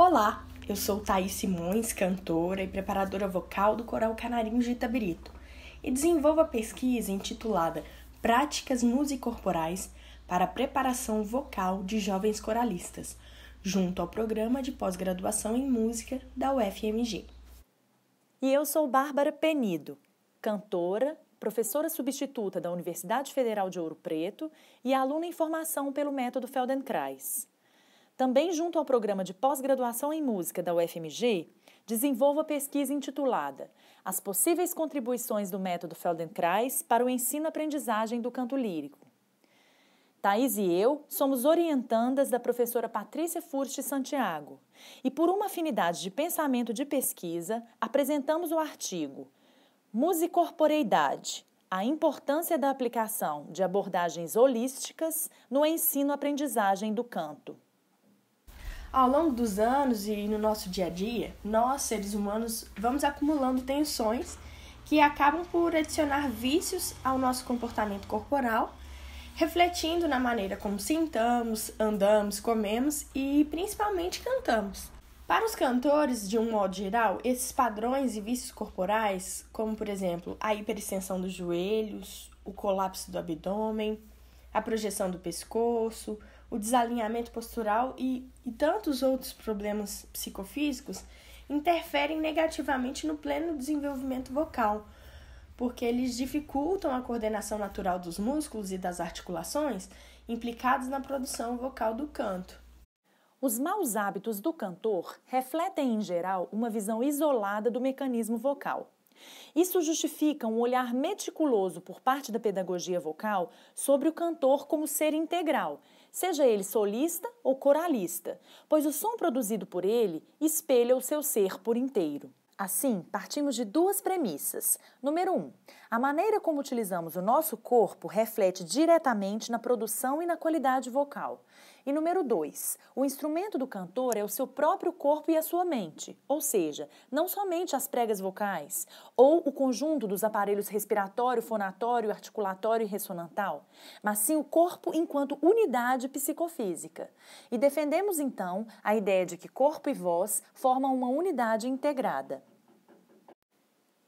Olá, eu sou Thaís Simões, cantora e preparadora vocal do Coral Canarinho de Itaberito, e desenvolvo a pesquisa intitulada Práticas Musicorporais para a Preparação Vocal de Jovens Coralistas, junto ao programa de pós-graduação em música da UFMG. E eu sou Bárbara Penido, cantora, professora substituta da Universidade Federal de Ouro Preto e aluna em formação pelo método Feldenkrais também junto ao programa de pós-graduação em música da UFMG, desenvolvo a pesquisa intitulada As possíveis contribuições do método Feldenkrais para o ensino-aprendizagem do canto lírico. Thais e eu somos orientandas da professora Patrícia Furste Santiago e, por uma afinidade de pensamento de pesquisa, apresentamos o artigo Musicorporeidade a importância da aplicação de abordagens holísticas no ensino-aprendizagem do canto. Ao longo dos anos e no nosso dia a dia, nós, seres humanos, vamos acumulando tensões que acabam por adicionar vícios ao nosso comportamento corporal, refletindo na maneira como sentamos, andamos, comemos e principalmente cantamos. Para os cantores, de um modo geral, esses padrões e vícios corporais, como por exemplo a hiperextensão dos joelhos, o colapso do abdômen, a projeção do pescoço, o desalinhamento postural e, e tantos outros problemas psicofísicos interferem negativamente no pleno desenvolvimento vocal, porque eles dificultam a coordenação natural dos músculos e das articulações implicados na produção vocal do canto. Os maus hábitos do cantor refletem, em geral, uma visão isolada do mecanismo vocal. Isso justifica um olhar meticuloso por parte da pedagogia vocal sobre o cantor como ser integral seja ele solista ou coralista, pois o som produzido por ele espelha o seu ser por inteiro. Assim, partimos de duas premissas. Número 1. Um, a maneira como utilizamos o nosso corpo reflete diretamente na produção e na qualidade vocal. E número dois, o instrumento do cantor é o seu próprio corpo e a sua mente, ou seja, não somente as pregas vocais ou o conjunto dos aparelhos respiratório, fonatório, articulatório e ressonantal, mas sim o corpo enquanto unidade psicofísica. E defendemos então a ideia de que corpo e voz formam uma unidade integrada.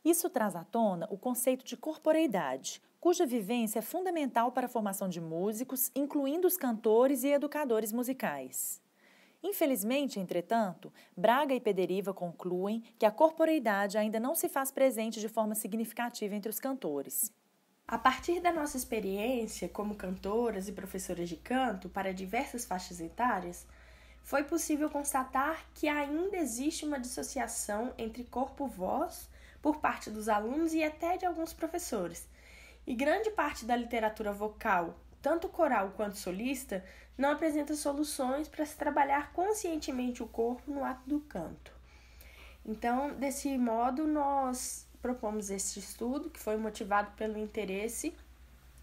Isso traz à tona o conceito de corporeidade, cuja vivência é fundamental para a formação de músicos, incluindo os cantores e educadores musicais. Infelizmente, entretanto, Braga e Pederiva concluem que a corporeidade ainda não se faz presente de forma significativa entre os cantores. A partir da nossa experiência como cantoras e professoras de canto para diversas faixas etárias, foi possível constatar que ainda existe uma dissociação entre corpo-voz por parte dos alunos e até de alguns professores, e grande parte da literatura vocal, tanto coral quanto solista, não apresenta soluções para se trabalhar conscientemente o corpo no ato do canto. Então, desse modo, nós propomos este estudo, que foi motivado pelo interesse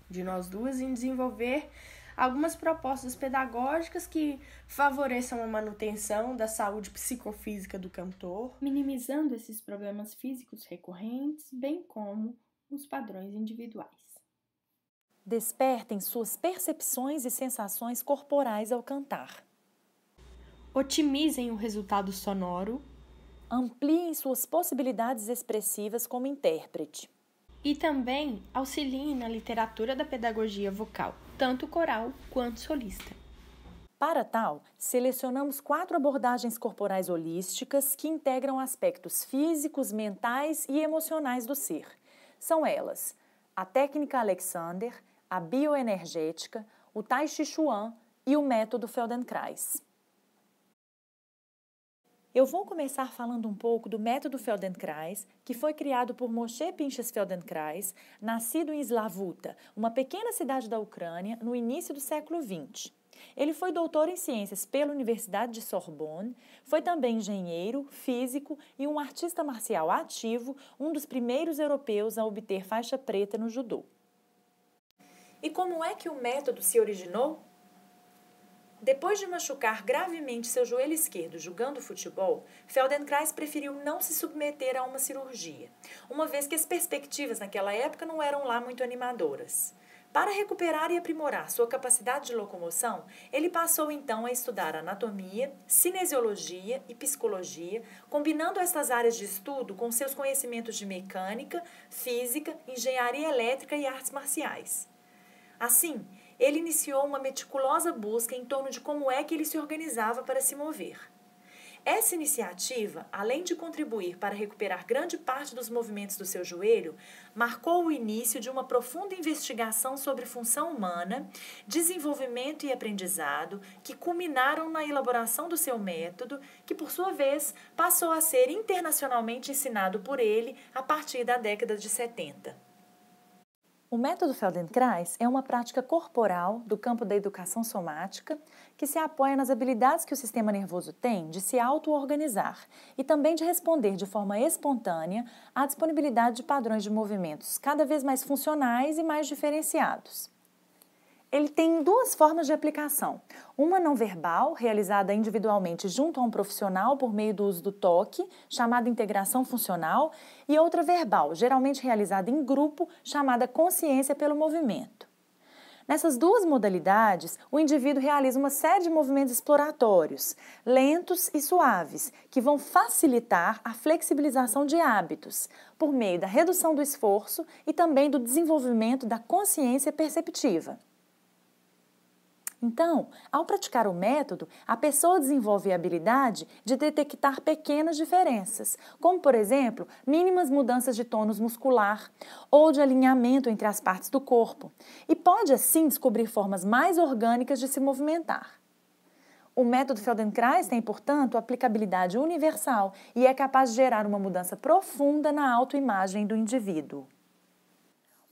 de nós duas em desenvolver algumas propostas pedagógicas que favoreçam a manutenção da saúde psicofísica do cantor, minimizando esses problemas físicos recorrentes, bem como os padrões individuais. Despertem suas percepções e sensações corporais ao cantar. Otimizem o resultado sonoro. Ampliem suas possibilidades expressivas como intérprete. E também auxiliem na literatura da pedagogia vocal, tanto coral quanto solista. Para tal, selecionamos quatro abordagens corporais holísticas que integram aspectos físicos, mentais e emocionais do ser são elas a técnica Alexander, a bioenergética, o Tai Chi Chuan e o método Feldenkrais. Eu vou começar falando um pouco do método Feldenkrais, que foi criado por Moshe Pinchas Feldenkrais, nascido em Slavuta, uma pequena cidade da Ucrânia, no início do século XX. Ele foi doutor em ciências pela Universidade de Sorbonne, foi também engenheiro, físico e um artista marcial ativo, um dos primeiros europeus a obter faixa preta no judô. E como é que o método se originou? Depois de machucar gravemente seu joelho esquerdo jogando futebol, Feldenkrais preferiu não se submeter a uma cirurgia, uma vez que as perspectivas naquela época não eram lá muito animadoras. Para recuperar e aprimorar sua capacidade de locomoção, ele passou então a estudar anatomia, cinesiologia e psicologia, combinando estas áreas de estudo com seus conhecimentos de mecânica, física, engenharia elétrica e artes marciais. Assim, ele iniciou uma meticulosa busca em torno de como é que ele se organizava para se mover. Essa iniciativa, além de contribuir para recuperar grande parte dos movimentos do seu joelho, marcou o início de uma profunda investigação sobre função humana, desenvolvimento e aprendizado, que culminaram na elaboração do seu método, que por sua vez passou a ser internacionalmente ensinado por ele a partir da década de 70. O método Feldenkrais é uma prática corporal do campo da educação somática que se apoia nas habilidades que o sistema nervoso tem de se auto-organizar e também de responder de forma espontânea à disponibilidade de padrões de movimentos cada vez mais funcionais e mais diferenciados. Ele tem duas formas de aplicação. Uma não verbal, realizada individualmente junto a um profissional por meio do uso do toque, chamada integração funcional, e outra verbal, geralmente realizada em grupo, chamada consciência pelo movimento. Nessas duas modalidades, o indivíduo realiza uma série de movimentos exploratórios, lentos e suaves, que vão facilitar a flexibilização de hábitos, por meio da redução do esforço e também do desenvolvimento da consciência perceptiva. Então, ao praticar o método, a pessoa desenvolve a habilidade de detectar pequenas diferenças, como, por exemplo, mínimas mudanças de tônus muscular ou de alinhamento entre as partes do corpo, e pode assim descobrir formas mais orgânicas de se movimentar. O método Feldenkrais tem, portanto, aplicabilidade universal e é capaz de gerar uma mudança profunda na autoimagem do indivíduo.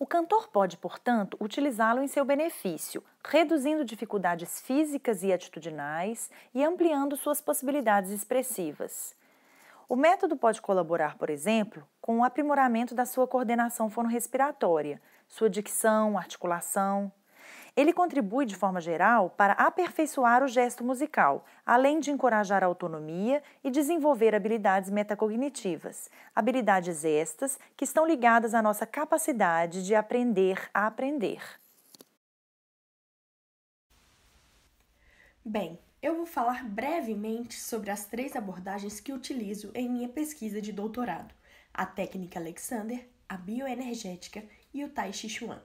O cantor pode, portanto, utilizá-lo em seu benefício, reduzindo dificuldades físicas e atitudinais e ampliando suas possibilidades expressivas. O método pode colaborar, por exemplo, com o aprimoramento da sua coordenação fonorrespiratória, sua dicção, articulação, ele contribui, de forma geral, para aperfeiçoar o gesto musical, além de encorajar a autonomia e desenvolver habilidades metacognitivas, habilidades estas que estão ligadas à nossa capacidade de aprender a aprender. Bem, eu vou falar brevemente sobre as três abordagens que utilizo em minha pesquisa de doutorado: a técnica Alexander, a bioenergética e o Tai Chi Chuan.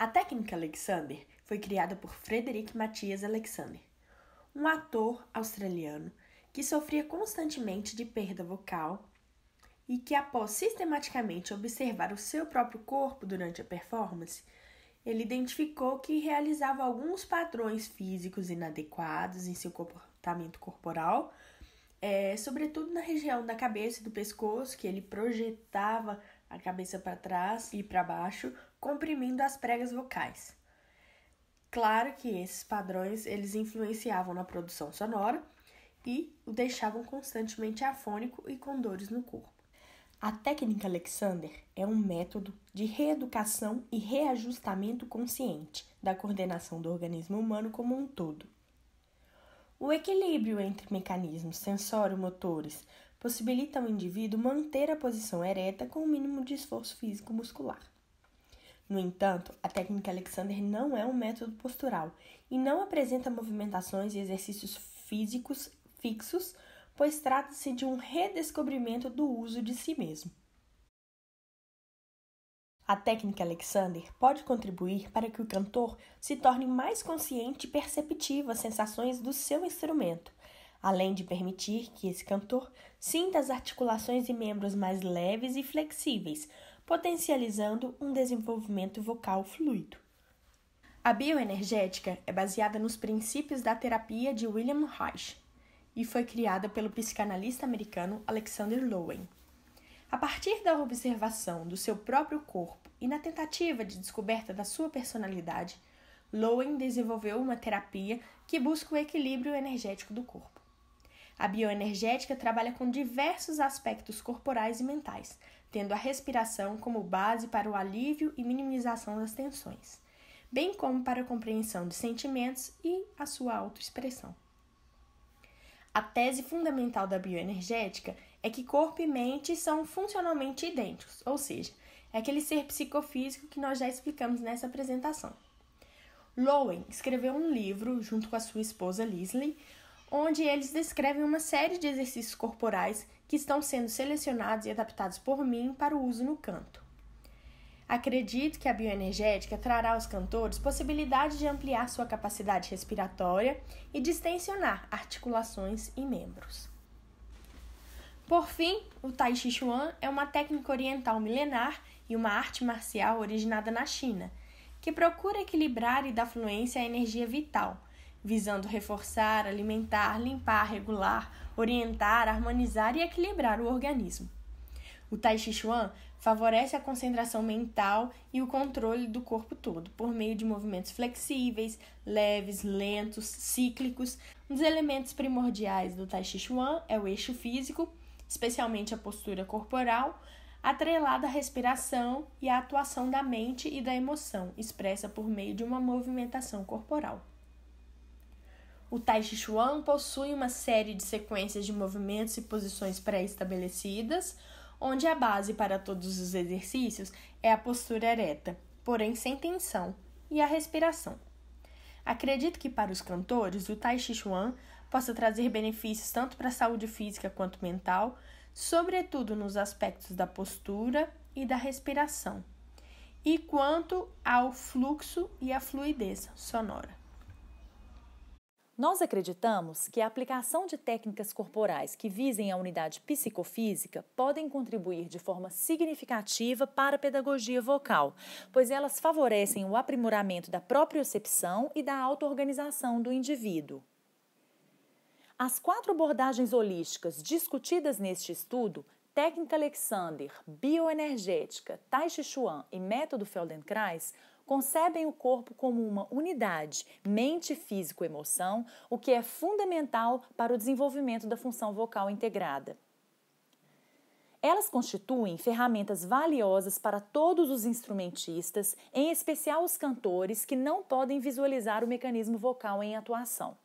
A técnica Alexander foi criada por Frederick Matthias Alexander, um ator australiano que sofria constantemente de perda vocal e que, após sistematicamente observar o seu próprio corpo durante a performance, ele identificou que realizava alguns padrões físicos inadequados em seu comportamento corporal, é, sobretudo na região da cabeça e do pescoço, que ele projetava a cabeça para trás e para baixo, comprimindo as pregas vocais. Claro que esses padrões eles influenciavam na produção sonora e o deixavam constantemente afônico e com dores no corpo. A técnica Alexander é um método de reeducação e reajustamento consciente da coordenação do organismo humano como um todo. O equilíbrio entre mecanismos sensório-motores possibilita ao indivíduo manter a posição ereta com o mínimo de esforço físico muscular. No entanto, a técnica Alexander não é um método postural e não apresenta movimentações e exercícios físicos fixos, pois trata-se de um redescobrimento do uso de si mesmo. A técnica Alexander pode contribuir para que o cantor se torne mais consciente e perceptivo às sensações do seu instrumento, além de permitir que esse cantor sinta as articulações e membros mais leves e flexíveis, potencializando um desenvolvimento vocal fluido. A bioenergética é baseada nos princípios da terapia de William Reich e foi criada pelo psicanalista americano Alexander Lowen. A partir da observação do seu próprio corpo e na tentativa de descoberta da sua personalidade, Lowen desenvolveu uma terapia que busca o equilíbrio energético do corpo. A bioenergética trabalha com diversos aspectos corporais e mentais, tendo a respiração como base para o alívio e minimização das tensões, bem como para a compreensão de sentimentos e a sua autoexpressão. A tese fundamental da bioenergética é que corpo e mente são funcionalmente idênticos, ou seja, é aquele ser psicofísico que nós já explicamos nessa apresentação. Lowen escreveu um livro junto com a sua esposa Leslie, onde eles descrevem uma série de exercícios corporais que estão sendo selecionados e adaptados por mim para o uso no canto. Acredito que a bioenergética trará aos cantores possibilidade de ampliar sua capacidade respiratória e distensionar articulações e membros. Por fim, o Tai Chi Chuan é uma técnica oriental milenar e uma arte marcial originada na China, que procura equilibrar e dar fluência à energia vital, visando reforçar, alimentar, limpar, regular, orientar, harmonizar e equilibrar o organismo. O Tai Chi Chuan favorece a concentração mental e o controle do corpo todo, por meio de movimentos flexíveis, leves, lentos, cíclicos. Um dos elementos primordiais do Tai Chi Chuan é o eixo físico, especialmente a postura corporal, atrelada à respiração e à atuação da mente e da emoção, expressa por meio de uma movimentação corporal. O Tai Chi Chuan possui uma série de sequências de movimentos e posições pré-estabelecidas, onde a base para todos os exercícios é a postura ereta, porém sem tensão, e a respiração. Acredito que para os cantores o Tai Chi Chuan possa trazer benefícios tanto para a saúde física quanto mental, sobretudo nos aspectos da postura e da respiração, e quanto ao fluxo e à fluidez sonora. Nós acreditamos que a aplicação de técnicas corporais que visem a unidade psicofísica podem contribuir de forma significativa para a pedagogia vocal, pois elas favorecem o aprimoramento da propriocepção e da autoorganização do indivíduo. As quatro abordagens holísticas discutidas neste estudo técnica Alexander, bioenergética, Tai Chi Chuan e método Feldenkrais concebem o corpo como uma unidade, mente, físico, emoção, o que é fundamental para o desenvolvimento da função vocal integrada. Elas constituem ferramentas valiosas para todos os instrumentistas, em especial os cantores que não podem visualizar o mecanismo vocal em atuação.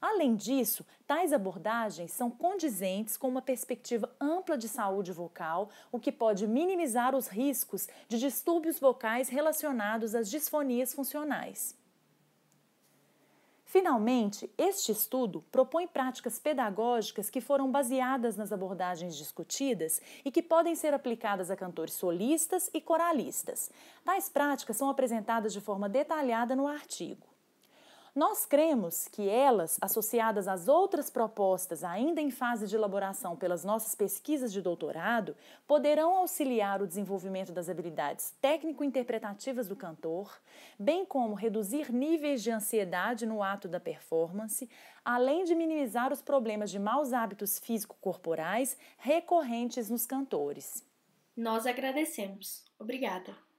Além disso, tais abordagens são condizentes com uma perspectiva ampla de saúde vocal, o que pode minimizar os riscos de distúrbios vocais relacionados às disfonias funcionais. Finalmente, este estudo propõe práticas pedagógicas que foram baseadas nas abordagens discutidas e que podem ser aplicadas a cantores solistas e coralistas. Tais práticas são apresentadas de forma detalhada no artigo. Nós cremos que elas, associadas às outras propostas ainda em fase de elaboração pelas nossas pesquisas de doutorado, poderão auxiliar o desenvolvimento das habilidades técnico-interpretativas do cantor, bem como reduzir níveis de ansiedade no ato da performance, além de minimizar os problemas de maus hábitos físico-corporais recorrentes nos cantores. Nós agradecemos. Obrigada.